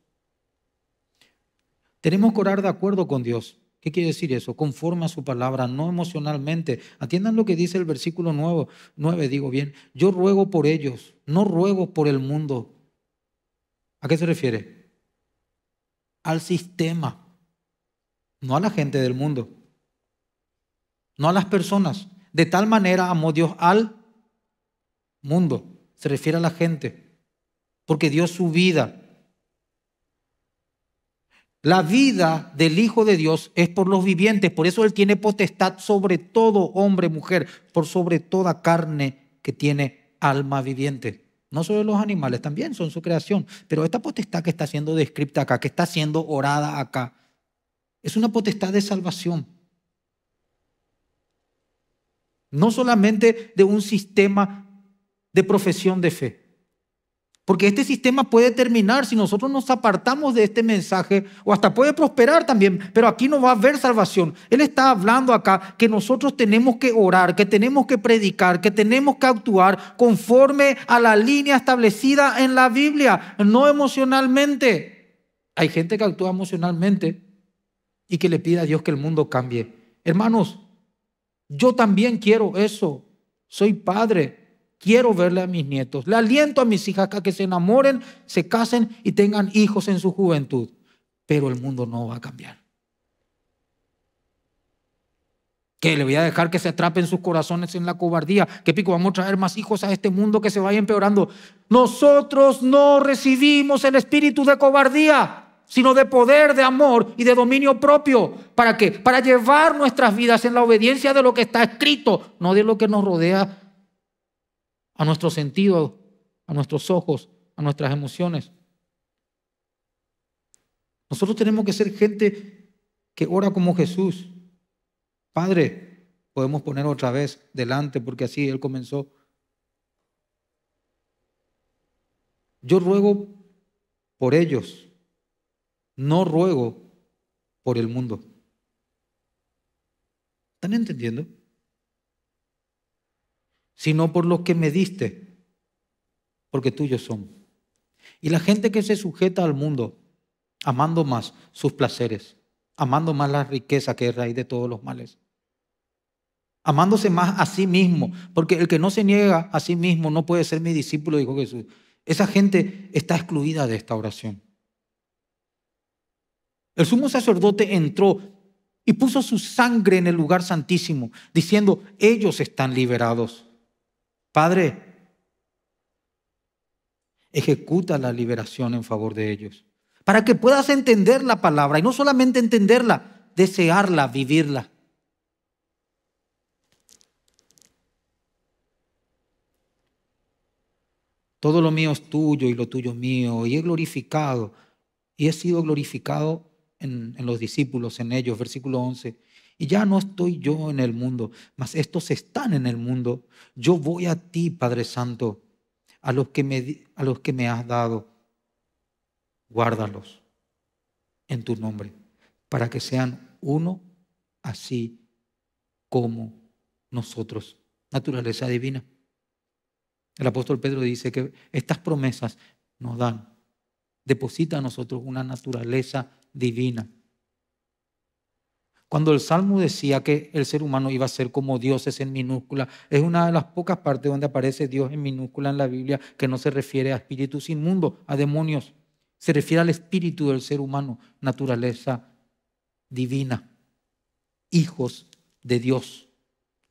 Tenemos que orar de acuerdo con Dios. ¿Qué quiere decir eso? Conforma a su palabra, no emocionalmente. Atiendan lo que dice el versículo 9, 9, digo bien. Yo ruego por ellos, no ruego por el mundo. ¿A qué se refiere? Al sistema, no a la gente del mundo, no a las personas. De tal manera amó Dios al mundo, se refiere a la gente, porque dio su vida la vida del Hijo de Dios es por los vivientes, por eso Él tiene potestad sobre todo hombre, mujer, por sobre toda carne que tiene alma viviente. No solo los animales, también son su creación, pero esta potestad que está siendo descrita acá, que está siendo orada acá, es una potestad de salvación. No solamente de un sistema de profesión de fe. Porque este sistema puede terminar si nosotros nos apartamos de este mensaje o hasta puede prosperar también, pero aquí no va a haber salvación. Él está hablando acá que nosotros tenemos que orar, que tenemos que predicar, que tenemos que actuar conforme a la línea establecida en la Biblia, no emocionalmente. Hay gente que actúa emocionalmente y que le pide a Dios que el mundo cambie. Hermanos, yo también quiero eso. Soy padre, quiero verle a mis nietos. Le aliento a mis hijas a que se enamoren, se casen y tengan hijos en su juventud. Pero el mundo no va a cambiar. Que le voy a dejar que se atrapen sus corazones en la cobardía. Que pico, vamos a traer más hijos a este mundo que se vaya empeorando. Nosotros no recibimos el espíritu de cobardía, sino de poder, de amor y de dominio propio. ¿Para qué? Para llevar nuestras vidas en la obediencia de lo que está escrito, no de lo que nos rodea a nuestros sentidos, a nuestros ojos, a nuestras emociones. Nosotros tenemos que ser gente que ora como Jesús. Padre, podemos poner otra vez delante porque así Él comenzó. Yo ruego por ellos, no ruego por el mundo. ¿Están entendiendo? sino por los que me diste, porque tuyos son. Y la gente que se sujeta al mundo, amando más sus placeres, amando más la riqueza que es raíz de todos los males, amándose más a sí mismo, porque el que no se niega a sí mismo no puede ser mi discípulo, dijo Jesús. Esa gente está excluida de esta oración. El sumo sacerdote entró y puso su sangre en el lugar santísimo, diciendo, ellos están liberados. Padre, ejecuta la liberación en favor de ellos, para que puedas entender la palabra y no solamente entenderla, desearla, vivirla. Todo lo mío es tuyo y lo tuyo es mío, y he glorificado, y he sido glorificado en, los discípulos, en ellos, versículo 11 y ya no estoy yo en el mundo, mas estos están en el mundo. Yo voy a ti, Padre Santo, a los que me, a los que me has dado. Guárdalos en tu nombre, para que sean uno así como nosotros. Naturaleza divina. El apóstol Pedro dice que estas promesas nos dan, deposita a nosotros una naturaleza divina cuando el Salmo decía que el ser humano iba a ser como es en minúscula, es una de las pocas partes donde aparece Dios en minúscula en la Biblia que no se refiere a espíritus inmundos, a demonios. Se refiere al espíritu del ser humano, naturaleza divina, hijos de Dios,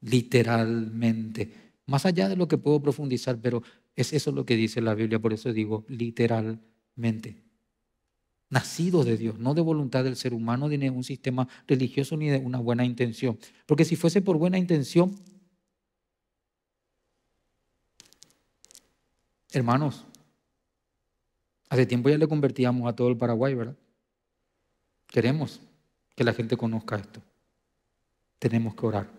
literalmente. Más allá de lo que puedo profundizar, pero es eso lo que dice la Biblia, por eso digo literalmente nacido de Dios, no de voluntad del ser humano, ni de un sistema religioso, ni de una buena intención. Porque si fuese por buena intención, hermanos, hace tiempo ya le convertíamos a todo el Paraguay, ¿verdad? Queremos que la gente conozca esto. Tenemos que orar.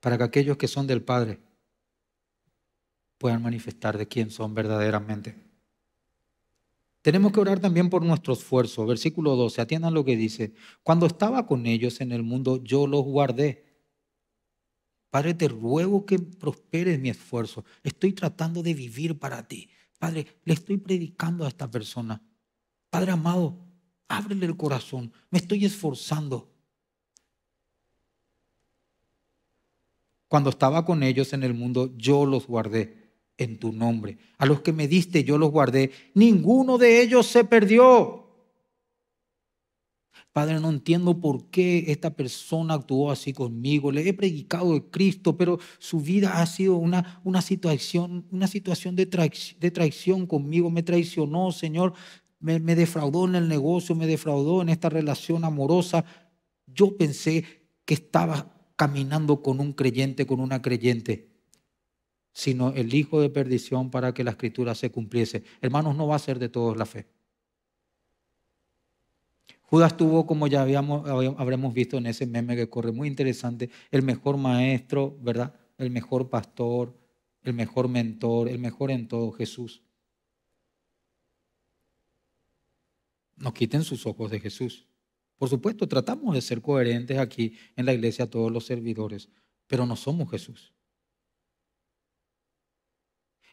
Para que aquellos que son del Padre puedan manifestar de quién son verdaderamente. Tenemos que orar también por nuestro esfuerzo. Versículo 12, atiendan lo que dice. Cuando estaba con ellos en el mundo, yo los guardé. Padre, te ruego que prosperes mi esfuerzo. Estoy tratando de vivir para ti. Padre, le estoy predicando a esta persona. Padre amado, ábrele el corazón. Me estoy esforzando. Cuando estaba con ellos en el mundo, yo los guardé en tu nombre. A los que me diste yo los guardé. Ninguno de ellos se perdió. Padre, no entiendo por qué esta persona actuó así conmigo. Le he predicado de Cristo, pero su vida ha sido una, una situación, una situación de, de traición conmigo. Me traicionó, Señor. me defraudó en el negocio, me defraudó en esta relación amorosa. Yo pensé que estaba caminando con un creyente, con una creyente sino el hijo de perdición para que la escritura se cumpliese. Hermanos, no va a ser de todos la fe. Judas tuvo, como ya habíamos, habremos visto en ese meme que corre, muy interesante, el mejor maestro, ¿verdad? El mejor pastor, el mejor mentor, el mejor en todo, Jesús. Nos quiten sus ojos de Jesús. Por supuesto, tratamos de ser coherentes aquí en la iglesia, todos los servidores, pero no somos Jesús.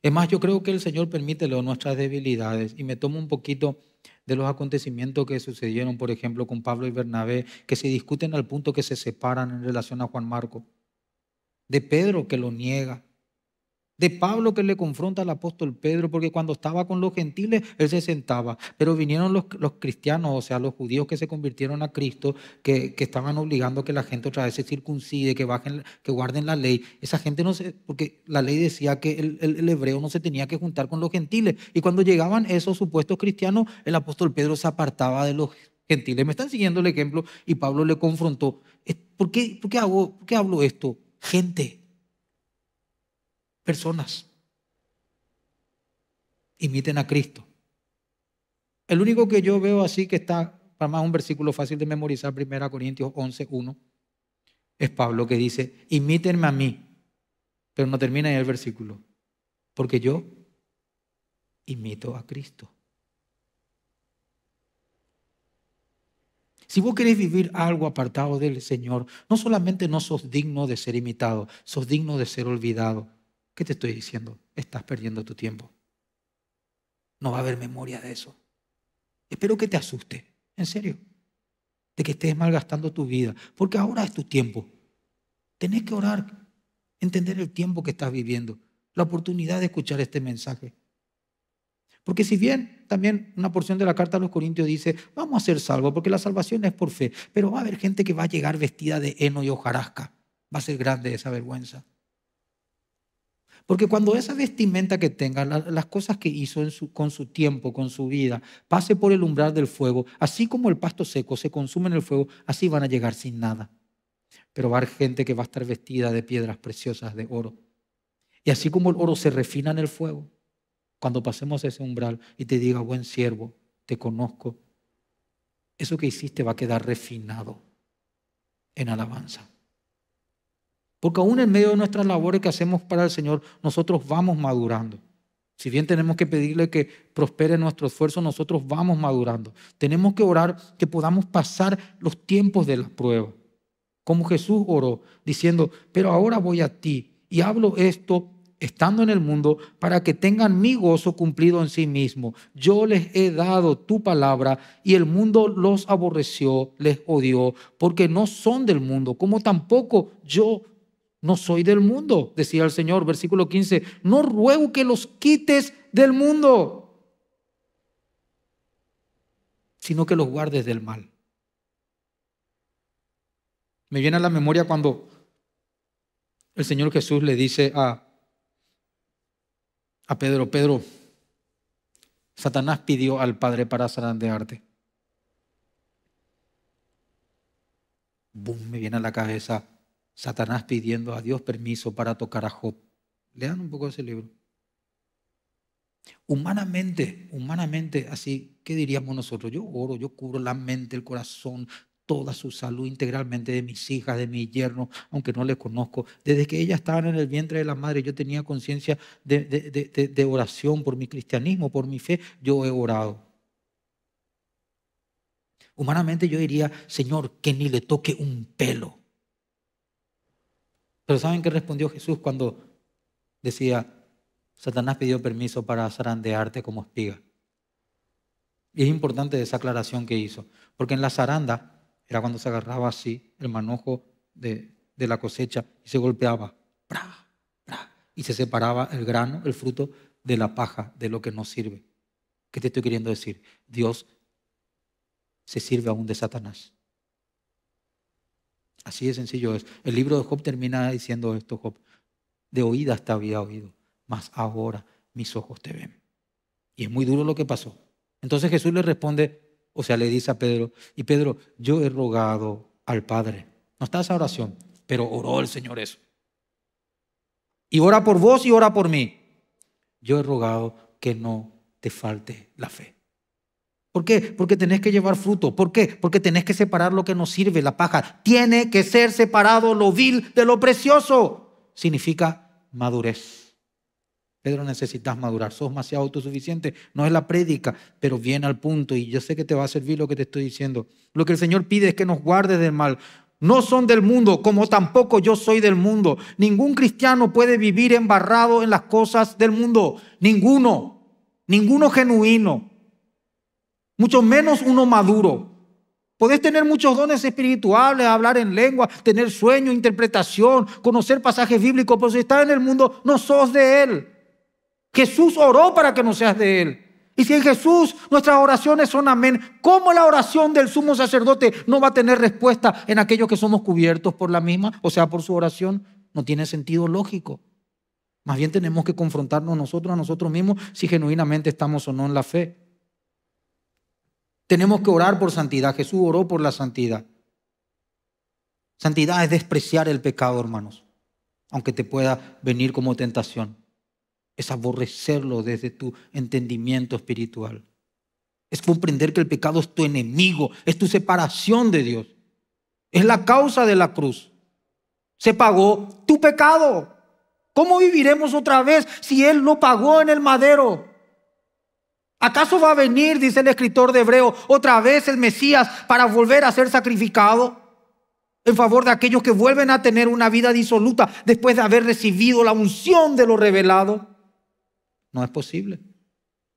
Es más, yo creo que el Señor permite nuestras debilidades y me tomo un poquito de los acontecimientos que sucedieron, por ejemplo, con Pablo y Bernabé, que se discuten al punto que se separan en relación a Juan Marco, de Pedro que lo niega, de Pablo que le confronta al apóstol Pedro, porque cuando estaba con los gentiles, él se sentaba, pero vinieron los, los cristianos, o sea, los judíos que se convirtieron a Cristo, que, estaban obligando que la gente otra vez se circuncide, que, bajen, que guarden la ley. Esa gente no se, porque la ley decía que el, hebreo no se tenía que juntar con los gentiles. Y cuando llegaban esos supuestos cristianos, el apóstol Pedro se apartaba de los gentiles. Me están siguiendo el ejemplo y Pablo le confrontó. ¿Por por qué hago, por qué hablo esto? Gente, personas. Imiten a Cristo. El único que yo veo así que está, para más un versículo fácil de memorizar, 1 Corintios 11, 1, es Pablo que dice, imítenme a mí, pero no termina en el versículo, porque yo imito a Cristo. Si vos querés vivir algo apartado del Señor, no solamente no sos digno de ser imitado, sos digno de ser olvidado. ¿Qué te estoy diciendo? Estás perdiendo tu tiempo. No va a haber memoria de eso. Espero que te asuste, en serio, de que estés malgastando tu vida, porque ahora es tu tiempo. Tenés que orar, entender el tiempo que estás viviendo, la oportunidad de escuchar este mensaje. Porque si bien también una porción de la carta a los Corintios dice, vamos a ser salvos, porque la salvación es por fe, pero va a haber gente que va a llegar vestida de heno y hojarasca. Va a ser grande esa vergüenza. Porque cuando esa vestimenta que tenga, las cosas que hizo con su tiempo, con su vida, pase por el umbral del fuego, así como el pasto seco se consume en el fuego, así van a llegar sin nada. Pero va a haber gente que va a estar vestida de piedras preciosas, de oro. Y así como el oro se refina en el fuego, cuando pasemos ese umbral y te diga, buen siervo, te conozco, eso que hiciste va a quedar refinado en alabanza. Porque aún en medio de nuestras labores que hacemos para el Señor, nosotros vamos madurando. Si bien tenemos que pedirle que prospere nuestro esfuerzo, nosotros vamos madurando. Tenemos que orar que podamos pasar los tiempos de la prueba. Como Jesús oró, diciendo, pero ahora voy a ti y hablo esto estando en el mundo para que tengan mi gozo cumplido en sí mismo. Yo les he dado tu palabra y el mundo los aborreció, les odió, porque no son del mundo, como tampoco yo no soy del mundo, decía el Señor, versículo 15. No ruego que los quites del mundo, sino que los guardes del mal. Me viene a la memoria cuando el Señor Jesús le dice a, a Pedro, Pedro, Satanás pidió al Padre para zarandearte. Boom, me viene a la cabeza Satanás pidiendo a Dios permiso para tocar a Job. Lean un poco ese libro. Humanamente, humanamente, así, ¿qué diríamos nosotros? Yo oro, yo cubro la mente, el corazón, toda su salud integralmente de mis hijas, de mi yerno, aunque no les conozco. Desde que ellas estaban en el vientre de la madre, yo tenía conciencia de, oración por mi cristianismo, por mi fe. Yo he orado. Humanamente yo diría, Señor, que ni le toque un pelo. Pero ¿saben qué respondió Jesús cuando decía, Satanás pidió permiso para zarandearte como espiga? Y es importante esa aclaración que hizo, porque en la zaranda era cuando se agarraba así el manojo de, la cosecha y se golpeaba, ¡Bra! y se separaba el grano, el fruto de la paja, de lo que no sirve. ¿Qué te estoy queriendo decir? Dios se sirve aún de Satanás. Así de sencillo es. El libro de Job termina diciendo esto, Job. De oídas te había oído, mas ahora mis ojos te ven. Y es muy duro lo que pasó. Entonces Jesús le responde, o sea, le dice a Pedro, y Pedro, yo he rogado al Padre. No está esa oración, pero oró el Señor eso. Y ora por vos y ora por mí. Yo he rogado que no te falte la fe. ¿Por qué? Porque tenés que llevar fruto. ¿Por qué? Porque tenés que separar lo que nos sirve, la paja. Tiene que ser separado lo vil de lo precioso. Significa madurez. Pedro, necesitas madurar. Sos demasiado autosuficiente. No es la prédica, pero viene al punto. Y yo sé que te va a servir lo que te estoy diciendo. Lo que el Señor pide es que nos guardes del mal. No son del mundo, como tampoco yo soy del mundo. Ningún cristiano puede vivir embarrado en las cosas del mundo. Ninguno. Ninguno genuino mucho menos uno maduro. Podés tener muchos dones espirituales, hablar en lengua, tener sueño, interpretación, conocer pasajes bíblicos, pero si estás en el mundo, no sos de Él. Jesús oró para que no seas de Él. Y si en Jesús nuestras oraciones son amén, ¿cómo la oración del sumo sacerdote no va a tener respuesta en aquellos que somos cubiertos por la misma? O sea, por su oración no tiene sentido lógico. Más bien tenemos que confrontarnos nosotros a nosotros mismos si genuinamente estamos o no en la fe. Tenemos que orar por santidad. Jesús oró por la santidad. Santidad es despreciar el pecado, hermanos, aunque te pueda venir como tentación. Es aborrecerlo desde tu entendimiento espiritual. Es comprender que el pecado es tu enemigo, es tu separación de Dios. Es la causa de la cruz. Se pagó tu pecado. ¿Cómo viviremos otra vez si Él lo pagó en el madero? ¿Acaso va a venir, dice el escritor de Hebreo, otra vez el Mesías para volver a ser sacrificado en favor de aquellos que vuelven a tener una vida disoluta después de haber recibido la unción de lo revelado? No es posible.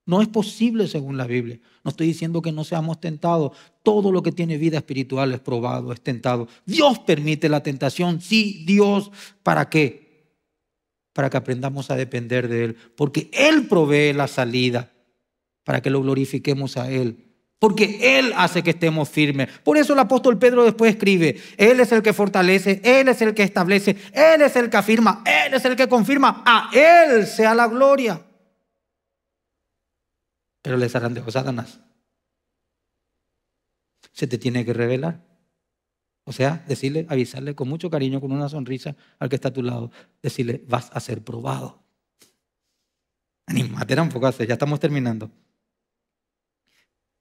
No es posible según la Biblia. No estoy diciendo que no seamos tentados. Todo lo que tiene vida espiritual es probado, es tentado. Dios permite la tentación. Sí, Dios. ¿Para qué? Para que aprendamos a depender de Él. Porque Él provee la salida para que lo glorifiquemos a Él. Porque Él hace que estemos firmes. Por eso el apóstol Pedro después escribe, Él es el que fortalece, Él es el que establece, Él es el que afirma, Él es el que confirma, a Él sea la gloria. Pero le de Satanás. Se te tiene que revelar. O sea, decirle, avisarle con mucho cariño, con una sonrisa al que está a tu lado, decirle, vas a ser probado. Animate un poco ya estamos terminando.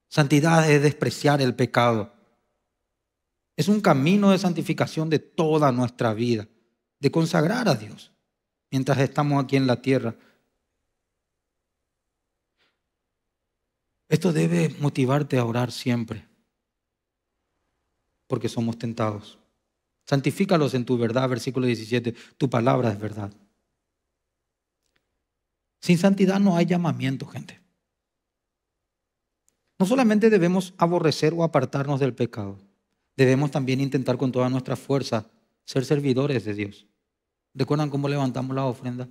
Santidad es despreciar el pecado. Es un camino de santificación de toda nuestra vida, de consagrar a Dios mientras estamos aquí en la tierra. Esto debe motivarte a orar siempre, porque somos tentados. Santifícalos en tu verdad, versículo 17, tu palabra es verdad. Sin santidad no hay llamamiento, gente. No solamente debemos aborrecer o apartarnos del pecado, debemos también intentar con toda nuestra fuerza ser servidores de Dios. ¿Recuerdan cómo levantamos la ofrenda?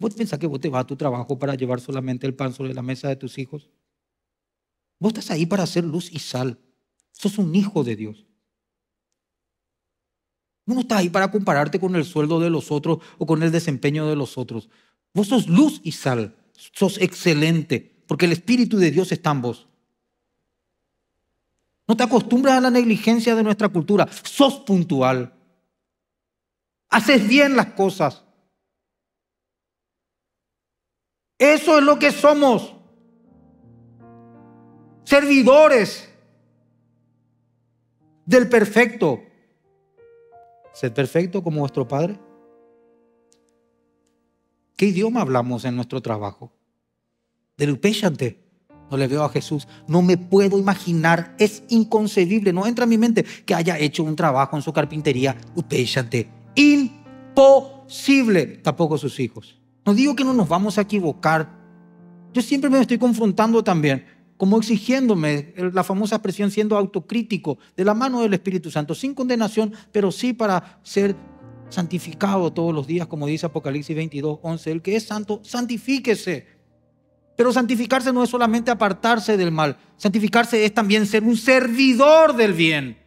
¿Vos pensás que vos te vas a tu trabajo para llevar solamente el pan sobre la mesa de tus hijos? Vos estás ahí para hacer luz y sal. Sos un hijo de Dios. Vos no estás ahí para compararte con el sueldo de los otros o con el desempeño de los otros. Vos sos luz y sal. Sos excelente porque el Espíritu de Dios está en vos. No te acostumbras a la negligencia de nuestra cultura. Sos puntual. Haces bien las cosas. Eso es lo que somos. Servidores del perfecto. Ser perfecto como vuestro Padre. ¿Qué idioma hablamos en nuestro trabajo? Del Upeyante. No le veo a Jesús. No me puedo imaginar. Es inconcebible. No entra en mi mente que haya hecho un trabajo en su carpintería. Usted Imposible. Tampoco sus hijos. No digo que no nos vamos a equivocar. Yo siempre me estoy confrontando también, como exigiéndome la famosa expresión siendo autocrítico de la mano del Espíritu Santo, sin condenación, pero sí para ser santificado todos los días, como dice Apocalipsis 22, 11. El que es santo, santifíquese pero santificarse no es solamente apartarse del mal, santificarse es también ser un servidor del bien.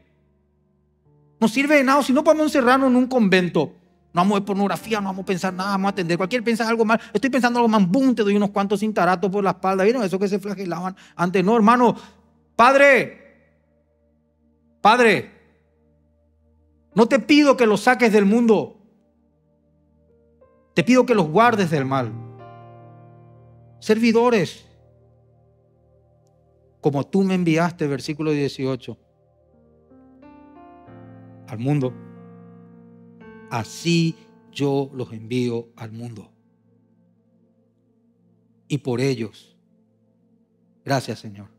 No sirve de nada, si no podemos encerrarnos en un convento. No vamos a ver pornografía, no vamos a pensar nada, vamos a atender. Cualquier piensa algo mal, estoy pensando algo mal, boom, te doy unos cuantos cintaratos por la espalda. ¿Vieron eso que se flagelaban antes? No, hermano, padre, padre, no te pido que los saques del mundo, te pido que los guardes del mal servidores, como tú me enviaste, versículo 18, al mundo, así yo los envío al mundo. Y por ellos, gracias Señor,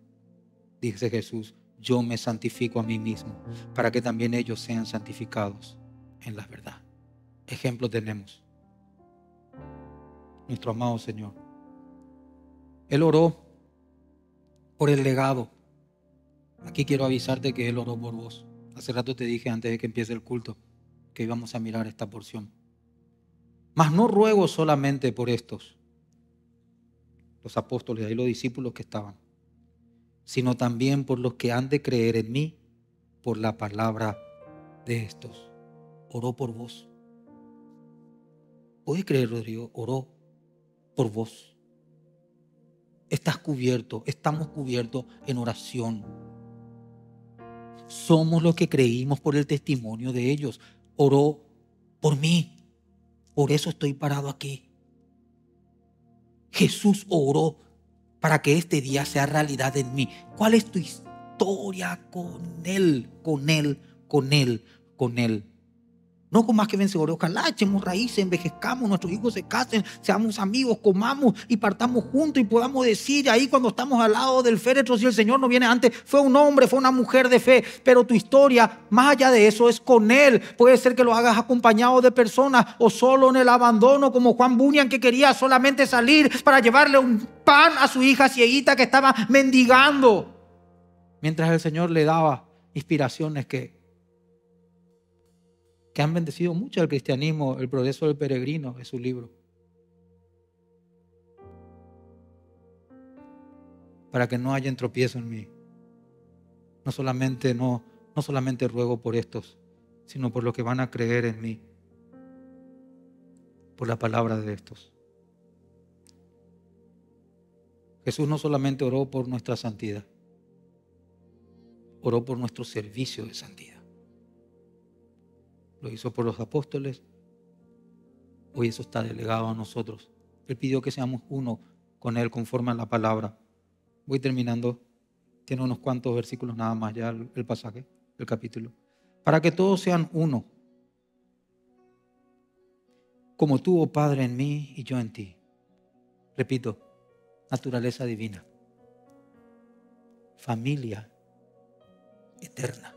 dice Jesús, yo me santifico a mí mismo, para que también ellos sean santificados en la verdad. Ejemplo tenemos. Nuestro amado Señor. Él oró por el legado. Aquí quiero avisarte que Él oró por vos. Hace rato te dije antes de que empiece el culto que íbamos a mirar esta porción. Mas no ruego solamente por estos, los apóstoles y los discípulos que estaban, sino también por los que han de creer en mí por la palabra de estos. Oró por vos. ¿Puedes creer, Rodrigo? Oró por vos estás cubierto, estamos cubiertos en oración. Somos los que creímos por el testimonio de ellos. Oró por mí. Por eso estoy parado aquí. Jesús oró para que este día sea realidad en mí. ¿Cuál es tu historia con Él, con Él, con Él, con Él? No con más que vencedores. Ojalá echemos raíces, envejezcamos, nuestros hijos se casen, seamos amigos, comamos y partamos juntos y podamos decir ahí cuando estamos al lado del féretro, si el Señor no viene antes, fue un hombre, fue una mujer de fe, pero tu historia, más allá de eso, es con Él. Puede ser que lo hagas acompañado de personas o solo en el abandono, como Juan Bunian, que quería solamente salir para llevarle un pan a su hija cieguita que estaba mendigando, mientras el Señor le daba inspiraciones que que han bendecido mucho al cristianismo, el progreso del peregrino es su libro. Para que no haya tropiezo en mí. No solamente, no, no solamente ruego por estos, sino por los que van a creer en mí, por la palabra de estos. Jesús no solamente oró por nuestra santidad, oró por nuestro servicio de santidad lo hizo por los apóstoles, hoy eso está delegado a nosotros. Él pidió que seamos uno con Él conforme a la palabra. Voy terminando, tiene unos cuantos versículos nada más ya el pasaje, el capítulo. Para que todos sean uno, como tú, oh Padre, en mí y yo en ti. Repito, naturaleza divina, familia eterna.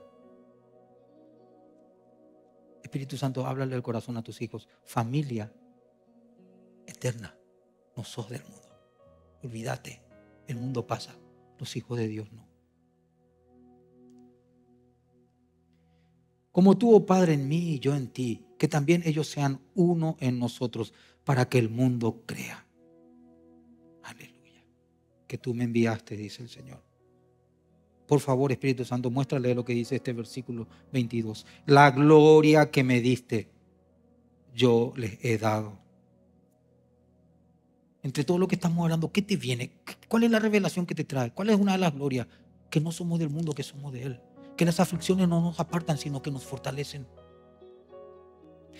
Espíritu Santo, háblale al corazón a tus hijos. Familia eterna, no sos del mundo. Olvídate, el mundo pasa, los hijos de Dios no. Como tú, oh Padre, en mí y yo en ti, que también ellos sean uno en nosotros, para que el mundo crea. Aleluya. Que tú me enviaste, dice el Señor. Por favor, Espíritu Santo, muéstrale lo que dice este versículo 22. La gloria que me diste, yo les he dado. Entre todo lo que estamos hablando, ¿qué te viene? ¿Cuál es la revelación que te trae? ¿Cuál es una de las glorias? Que no somos del mundo, que somos de Él. Que las aflicciones no nos apartan, sino que nos fortalecen.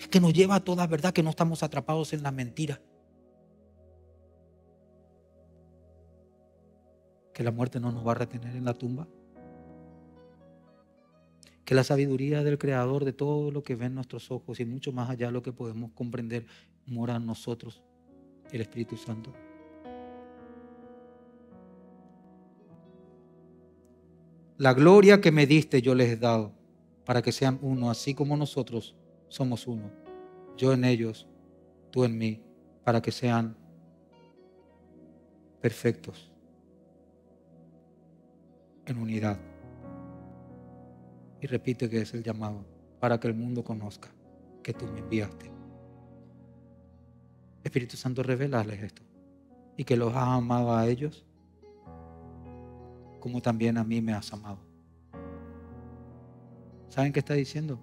Que nos lleva a toda verdad, que no estamos atrapados en la mentira. que la muerte no nos va a retener en la tumba, que la sabiduría del Creador de todo lo que ven nuestros ojos y mucho más allá de lo que podemos comprender mora en nosotros, el Espíritu Santo. La gloria que me diste yo les he dado para que sean uno, así como nosotros somos uno. Yo en ellos, tú en mí, para que sean perfectos en unidad. Y repite que es el llamado para que el mundo conozca que tú me enviaste. Espíritu Santo, revelarles esto y que los has amado a ellos como también a mí me has amado. ¿Saben qué está diciendo?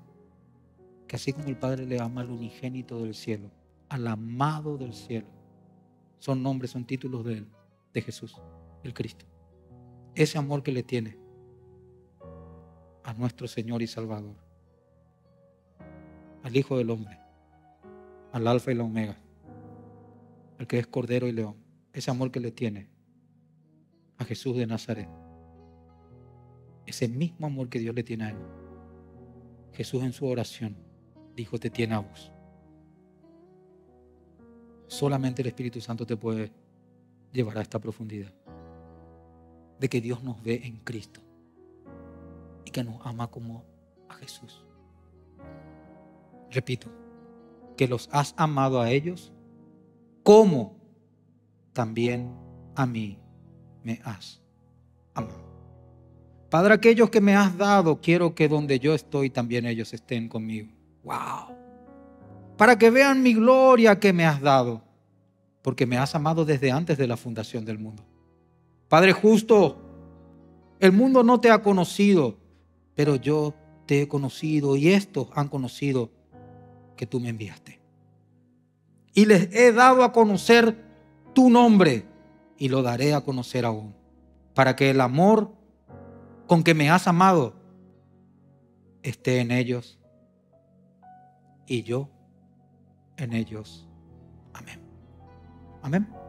Que así como el Padre le ama al unigénito del cielo, al amado del cielo, son nombres, son títulos de él, de Jesús, el Cristo. Ese amor que le tiene nuestro Señor y Salvador, al Hijo del Hombre, al Alfa y la Omega, al que es Cordero y León, ese amor que le tiene a Jesús de Nazaret, ese mismo amor que Dios le tiene a él. Jesús en su oración dijo, te tiene a vos. Solamente el Espíritu Santo te puede llevar a esta profundidad de que Dios nos ve en Cristo y que nos ama como a Jesús. Repito, que los has amado a ellos como también a mí me has amado. Padre, aquellos que me has dado, quiero que donde yo estoy también ellos estén conmigo. ¡Wow! Para que vean mi gloria que me has dado, porque me has amado desde antes de la fundación del mundo. Padre justo, el mundo no te ha conocido, pero yo te he conocido y estos han conocido que tú me enviaste. Y les he dado a conocer tu nombre y lo daré a conocer aún, para que el amor con que me has amado esté en ellos y yo en ellos. Amén. Amén.